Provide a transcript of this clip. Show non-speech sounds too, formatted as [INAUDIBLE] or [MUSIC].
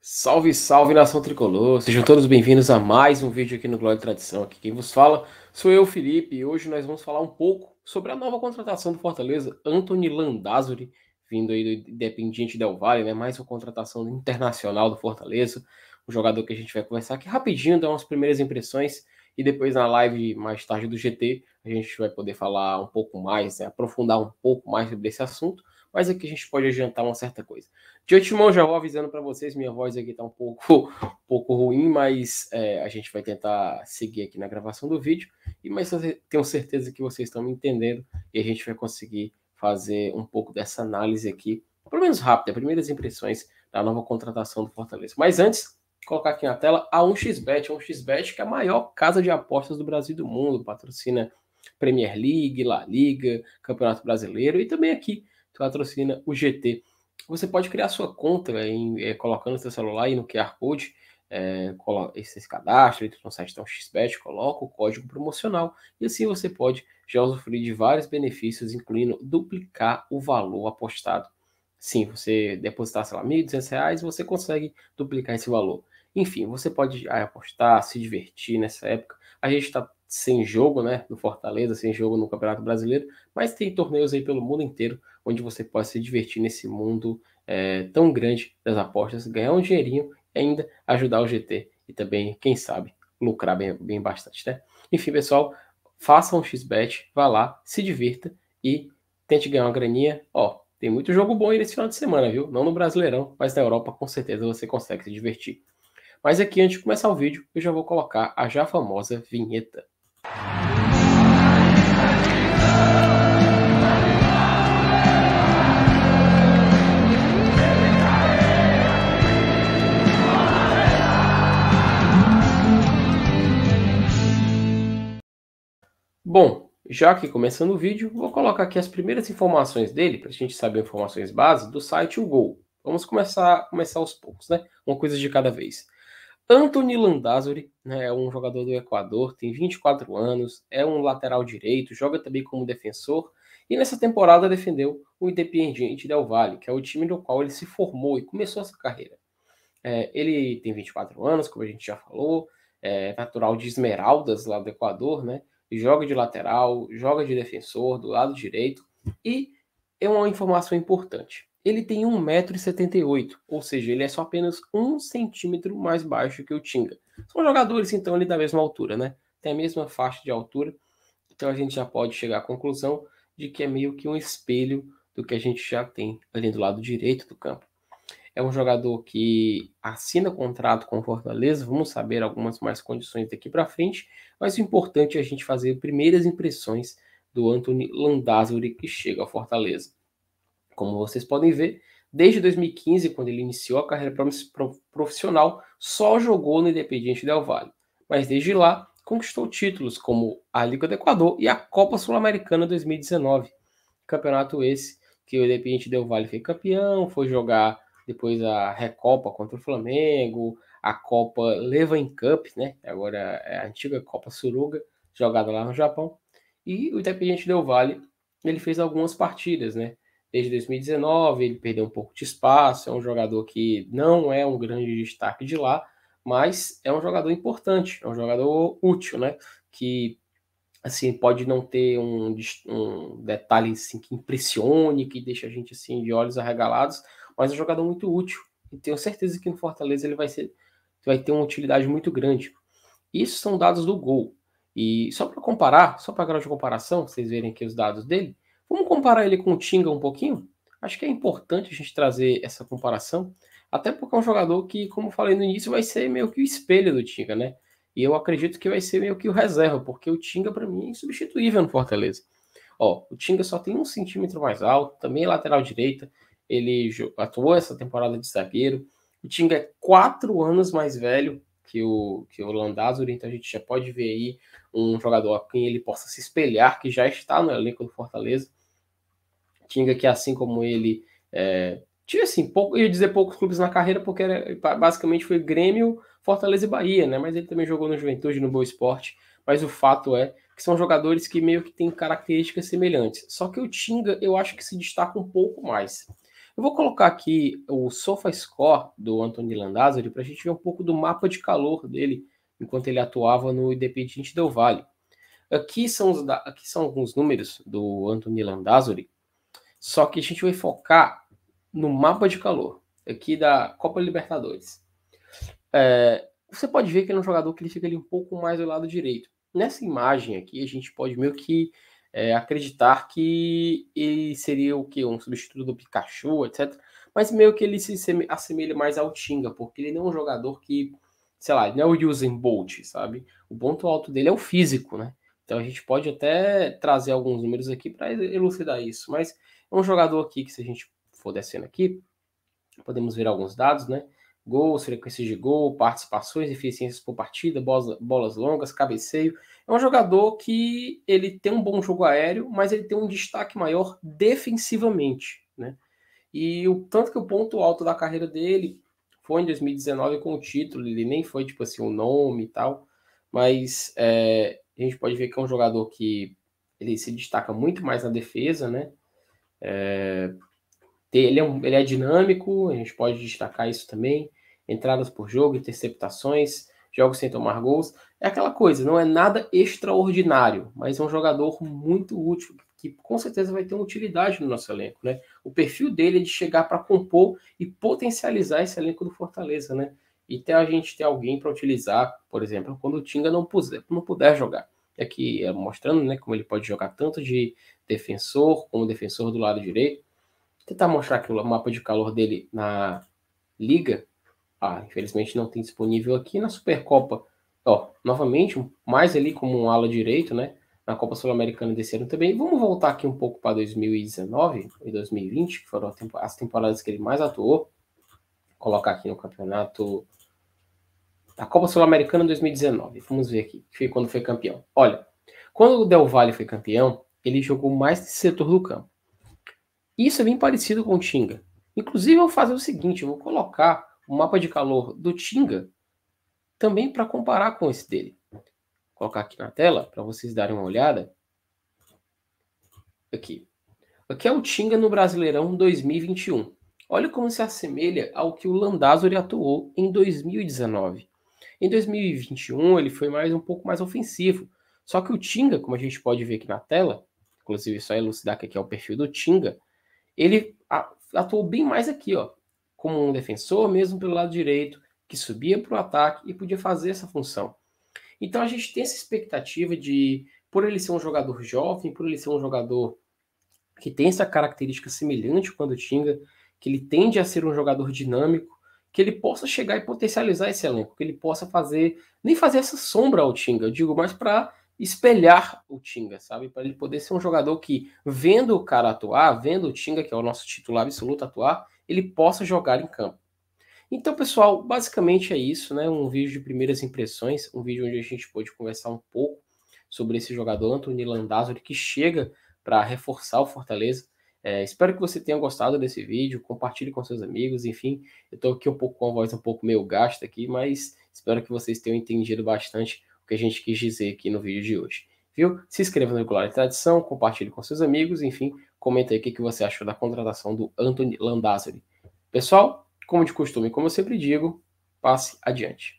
Salve, salve nação tricolor! Sejam todos bem-vindos a mais um vídeo aqui no Glória e Tradição. Aqui quem vos fala sou eu, Felipe, e hoje nós vamos falar um pouco sobre a nova contratação do Fortaleza, Anthony Landázuri, vindo aí do Independiente Del Valle, né? Mais uma contratação internacional do Fortaleza, um jogador que a gente vai conversar aqui rapidinho, dar umas primeiras impressões e depois na live mais tarde do GT a gente vai poder falar um pouco mais, né? aprofundar um pouco mais sobre esse assunto mas aqui a gente pode adiantar uma certa coisa. De otimão já vou avisando para vocês, minha voz aqui está um pouco, [LAUGHS] um pouco ruim, mas é, a gente vai tentar seguir aqui na gravação do vídeo. E mas tenho certeza que vocês estão me entendendo e a gente vai conseguir fazer um pouco dessa análise aqui, pelo menos rápida, primeiras impressões da nova contratação do Fortaleza. Mas antes, colocar aqui na tela a 1xBet, a 1xBet que é a maior casa de apostas do Brasil e do mundo, patrocina Premier League, La Liga, Campeonato Brasileiro e também aqui patrocina o GT você pode criar sua conta né, em, é, colocando seu celular e no QR Code, é, eh, esse cadastro, entra no site da então, XBET, coloca o código promocional e assim você pode já usufruir de vários benefícios, incluindo duplicar o valor apostado. Sim, você depositar, sei lá, R$ 1.200, você consegue duplicar esse valor. Enfim, você pode ah, apostar, se divertir nessa época. A gente está sem jogo, né, no Fortaleza, sem jogo no Campeonato Brasileiro, mas tem torneios aí pelo mundo inteiro onde você pode se divertir nesse mundo é, tão grande das apostas, ganhar um dinheirinho e ainda ajudar o GT e também, quem sabe, lucrar bem, bem bastante, né? Enfim, pessoal, faça um XBET, vá lá, se divirta e tente ganhar uma graninha. Ó, tem muito jogo bom aí nesse final de semana, viu? Não no Brasileirão, mas na Europa com certeza você consegue se divertir. Mas aqui, antes de começar o vídeo, eu já vou colocar a já famosa vinheta. Bom, já que começando o vídeo, vou colocar aqui as primeiras informações dele, para a gente saber informações base, do site O Gol. Vamos começar, começar aos poucos, né? Uma coisa de cada vez. Anthony Landázuri, né, é um jogador do Equador, tem 24 anos, é um lateral direito, joga também como defensor e nessa temporada defendeu o Independiente Del Valle, que é o time do qual ele se formou e começou essa carreira. É, ele tem 24 anos, como a gente já falou, é natural de Esmeraldas, lá do Equador, né? Joga de lateral, joga de defensor, do lado direito e é uma informação importante ele tem 1,78m, ou seja, ele é só apenas um centímetro mais baixo que o Tinga. São jogadores, então, ali da mesma altura, né? Tem a mesma faixa de altura, então a gente já pode chegar à conclusão de que é meio que um espelho do que a gente já tem ali do lado direito do campo. É um jogador que assina contrato com o Fortaleza, vamos saber algumas mais condições daqui para frente, mas o importante é a gente fazer primeiras impressões do Anthony Landázuri que chega ao Fortaleza. Como vocês podem ver, desde 2015, quando ele iniciou a carreira profissional, só jogou no Independiente Del Valle. Mas desde lá, conquistou títulos como a Liga do Equador e a Copa Sul-Americana 2019. Campeonato esse que o Independiente Del Valle foi campeão, foi jogar depois a Recopa contra o Flamengo, a Copa Levan Cup, né? Agora é a antiga Copa Suruga, jogada lá no Japão. E o Independiente Del Valle, ele fez algumas partidas, né? desde 2019, ele perdeu um pouco de espaço, é um jogador que não é um grande destaque de lá, mas é um jogador importante, é um jogador útil, né? Que assim pode não ter um, um detalhe assim, que impressione, que deixa a gente assim de olhos arregalados, mas é um jogador muito útil. E tenho certeza que no Fortaleza ele vai ser vai ter uma utilidade muito grande. Isso são dados do gol. E só para comparar, só para grau de comparação, vocês verem aqui os dados dele, Vamos comparar ele com o Tinga um pouquinho? Acho que é importante a gente trazer essa comparação, até porque é um jogador que, como falei no início, vai ser meio que o espelho do Tinga, né? E eu acredito que vai ser meio que o reserva, porque o Tinga, para mim, é insubstituível no Fortaleza. Ó, o Tinga só tem um centímetro mais alto, também é lateral direita, ele atuou essa temporada de zagueiro. O Tinga é quatro anos mais velho que o, que o então a gente já pode ver aí um jogador a quem ele possa se espelhar, que já está no elenco do Fortaleza. Tinga, que assim como ele, é, tinha assim, pouco, ia dizer poucos clubes na carreira, porque era, basicamente foi Grêmio, Fortaleza e Bahia, né? Mas ele também jogou no Juventude, no Boa Esporte. Mas o fato é que são jogadores que meio que têm características semelhantes. Só que o Tinga, eu acho que se destaca um pouco mais. Eu vou colocar aqui o SofaScore do Anthony Landázuri para a gente ver um pouco do mapa de calor dele enquanto ele atuava no Independiente Del Vale. Aqui são, os, aqui são alguns números do Anthony Landázuri só que a gente vai focar no mapa de calor aqui da Copa Libertadores. É, você pode ver que ele é um jogador que ele fica ali um pouco mais do lado direito. Nessa imagem aqui, a gente pode meio que é, acreditar que ele seria o que? Um substituto do Pikachu, etc. Mas meio que ele se assemelha mais ao Tinga, porque ele não é um jogador que, sei lá, não é o Usain Bolt, sabe? O ponto alto dele é o físico, né? Então a gente pode até trazer alguns números aqui para elucidar isso, mas é um jogador aqui que, se a gente for descendo aqui, podemos ver alguns dados, né? Gols, frequência de gol, participações, eficiências por partida, bolas, longas, cabeceio. É um jogador que ele tem um bom jogo aéreo, mas ele tem um destaque maior defensivamente, né? E o tanto que o ponto alto da carreira dele foi em 2019 com o título, ele nem foi tipo assim o um nome e tal, mas é, a gente pode ver que é um jogador que ele se destaca muito mais na defesa, né? É, ele, é um, ele é dinâmico, a gente pode destacar isso também. Entradas por jogo, interceptações, jogos sem tomar gols. É aquela coisa, não é nada extraordinário, mas é um jogador muito útil, que com certeza vai ter uma utilidade no nosso elenco, né? O perfil dele é de chegar para compor e potencializar esse elenco do Fortaleza, né? E até a gente ter alguém para utilizar, por exemplo, quando o Tinga não puder, não puder jogar aqui é, é, mostrando né, como ele pode jogar tanto de defensor como defensor do lado direito. Vou tentar mostrar aqui o mapa de calor dele na Liga. Ah, infelizmente não tem disponível aqui. Na Supercopa, ó, novamente, mais ali como um ala direito, né? Na Copa Sul-Americana desse ano também. Vamos voltar aqui um pouco para 2019 e 2020, que foram as temporadas que ele mais atuou. Vou colocar aqui no campeonato a Copa Sul-Americana 2019. Vamos ver aqui, foi quando foi campeão. Olha, quando o Del Valle foi campeão, ele jogou mais nesse setor do campo. Isso é bem parecido com o Tinga. Inclusive, eu vou fazer o seguinte: eu vou colocar o mapa de calor do Tinga também para comparar com esse dele. Vou colocar aqui na tela para vocês darem uma olhada. Aqui. Aqui é o Tinga no Brasileirão 2021. Olha como se assemelha ao que o Landazuri atuou em 2019. Em 2021, ele foi mais um pouco mais ofensivo. Só que o Tinga, como a gente pode ver aqui na tela, inclusive é só elucidar que aqui é o perfil do Tinga, ele atuou bem mais aqui, ó, como um defensor mesmo pelo lado direito, que subia para o ataque e podia fazer essa função. Então a gente tem essa expectativa de, por ele ser um jogador jovem, por ele ser um jogador que tem essa característica semelhante quando o Tinga, que ele tende a ser um jogador dinâmico, que ele possa chegar e potencializar esse elenco, que ele possa fazer, nem fazer essa sombra ao Tinga, eu digo, mas para espelhar o Tinga, sabe? Para ele poder ser um jogador que, vendo o cara atuar, vendo o Tinga, que é o nosso titular absoluto atuar, ele possa jogar em campo. Então, pessoal, basicamente é isso, né? Um vídeo de primeiras impressões, um vídeo onde a gente pôde conversar um pouco sobre esse jogador Antony Landázuri que chega para reforçar o Fortaleza. É, espero que você tenha gostado desse vídeo, compartilhe com seus amigos, enfim, eu estou aqui um pouco com a voz um pouco meio gasta aqui, mas espero que vocês tenham entendido bastante o que a gente quis dizer aqui no vídeo de hoje. Viu? Se inscreva no Regular Tradição, compartilhe com seus amigos, enfim, comenta aí o que você achou da contratação do Anthony Landazzari. Pessoal, como de costume, como eu sempre digo, passe adiante.